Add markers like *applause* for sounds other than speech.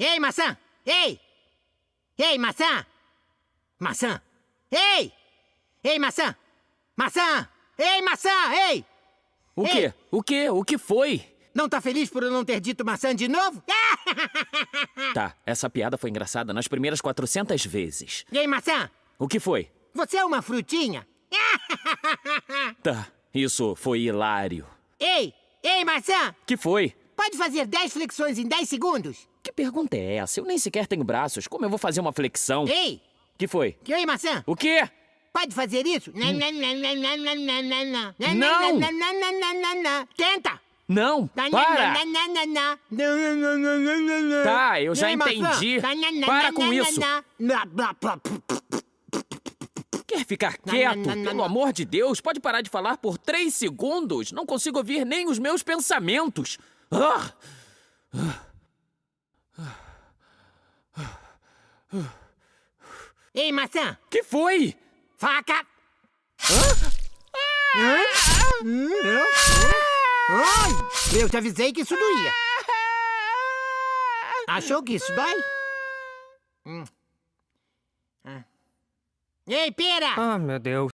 Ei, maçã! Ei! Ei, maçã! Maçã! Ei! Ei, maçã! Maçã! Ei, maçã! Ei! O Ei. quê? O quê? O que foi? Não tá feliz por eu não ter dito maçã de novo? *laughs* Tá, essa piada foi engraçada nas primeiras 400 vezes. Ei, maçã! O que foi? Você é uma frutinha? *laughs* Tá, isso foi hilário. Ei! Ei, maçã! Que foi? Pode fazer 10 flexões em 10 segundos? pergunta é essa? Eu nem sequer tenho braços. Como eu vou fazer uma flexão? Ei! Que foi? Que oi, maçã? O quê? Pode fazer isso? Não! Não! Tenta! Não, para! Tá, eu já entendi. Para com isso. Quer ficar quieto? Pelo amor de Deus, pode parar de falar por três segundos? Não consigo ouvir nem os meus pensamentos. Ah! ah. Ei, maçã! Que foi? Faca! Hã? Ah! Ai, eu te avisei que isso doía. Achou que isso dói? Hum. Ah. Ei, pera! Ah, meu Deus.